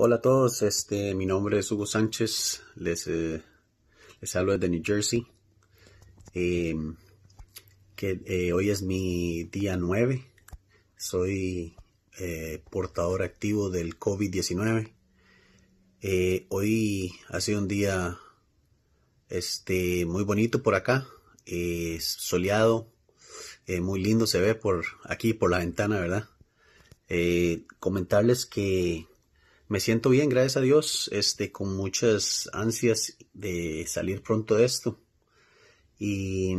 Hola a todos, este, mi nombre es Hugo Sánchez, les, eh, les hablo desde New Jersey, em, que eh, hoy es mi día 9, soy eh, portador activo del COVID-19. hoy ha sido un día este, muy bonito por acá, soleado, muy lindo se ve por aquí, por la ventana, ¿verdad? comentarles que me siento bien, gracias a Dios, este, con muchas ansias de salir pronto de esto y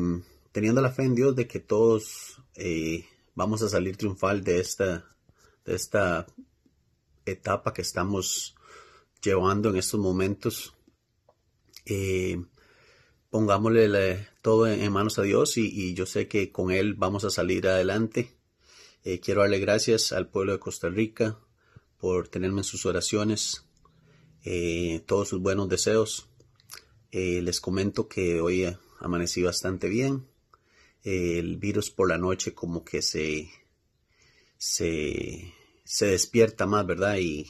teniendo la fe en Dios de que todos eh, vamos a salir triunfal de esta, de esta etapa que estamos llevando en estos momentos. Eh, pongámosle todo en manos a Dios y, yo sé que con Él vamos a salir adelante. Eh, quiero darle gracias al pueblo de Costa Rica, por tenerme en sus oraciones, eh, todos sus buenos deseos. Eh, les comento que hoy amanecí bastante bien. Eh, el virus por la noche como que se, se, despierta más, ¿verdad? Y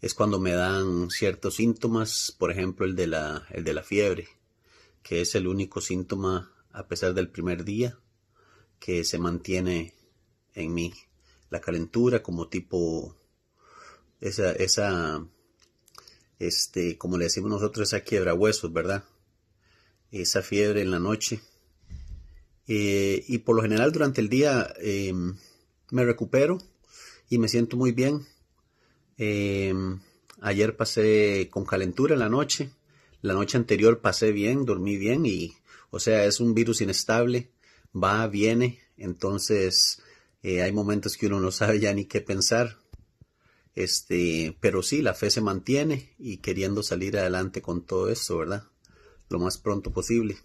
es cuando me dan ciertos síntomas, por ejemplo el de la, el de la fiebre, que es el único síntoma a pesar del primer día que se mantiene en mí. La calentura como tipo esa, esa, este, como le decimos nosotros, esa quiebra huesos, ¿verdad? Esa fiebre en la noche. Eh, y por lo general durante el día em, me recupero y me siento muy bien. Em, ayer pasé con calentura en la noche. La noche anterior pasé bien, dormí bien y, o sea, es un virus inestable, va, viene, entonces eh, hay momentos que uno no sabe ya ni qué pensar. Este, pero sí, la fe se mantiene y queriendo salir adelante con todo eso, ¿verdad? Lo más pronto posible.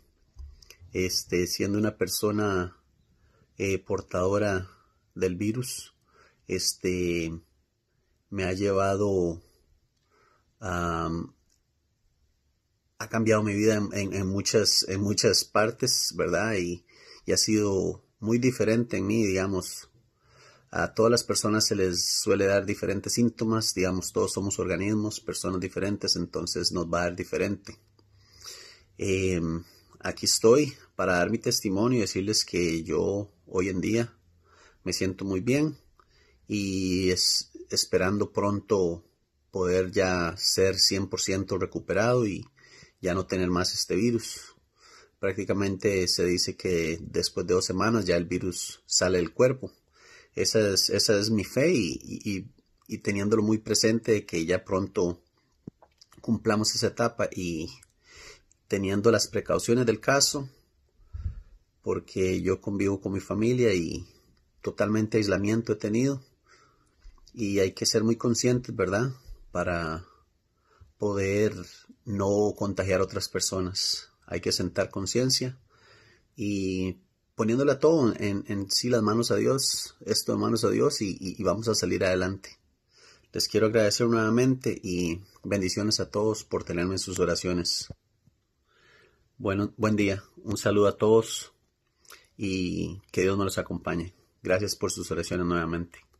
Este, siendo una persona eh, portadora del virus, este, me ha llevado ha cambiado mi vida en, muchas, en muchas partes, ¿verdad? Y, y ha sido muy diferente en mí, digamos, a todas las personas se les suele dar diferentes síntomas, digamos, todos somos organismos, personas diferentes, entonces nos va a dar diferente. Em, aquí estoy para dar mi testimonio y decirles que yo hoy en día me siento muy bien y esperando pronto poder ya ser 100% recuperado y ya no tener más este virus. Prácticamente se dice que después de dos semanas ya el virus sale del cuerpo esa es, mi fe y, y, y, teniéndolo muy presente que ya pronto cumplamos esa etapa y teniendo las precauciones del caso, porque yo convivo con mi familia y totalmente aislamiento he tenido y hay que ser muy conscientes, ¿verdad? Para poder no contagiar a otras personas. Hay que sentar conciencia y poniéndole todo en, en, sí las manos a Dios, esto en manos a Dios y, vamos a salir adelante. Les quiero agradecer nuevamente y bendiciones a todos por tenerme en sus oraciones. Bueno, buen día, un saludo a todos y que Dios nos los acompañe. Gracias por sus oraciones nuevamente.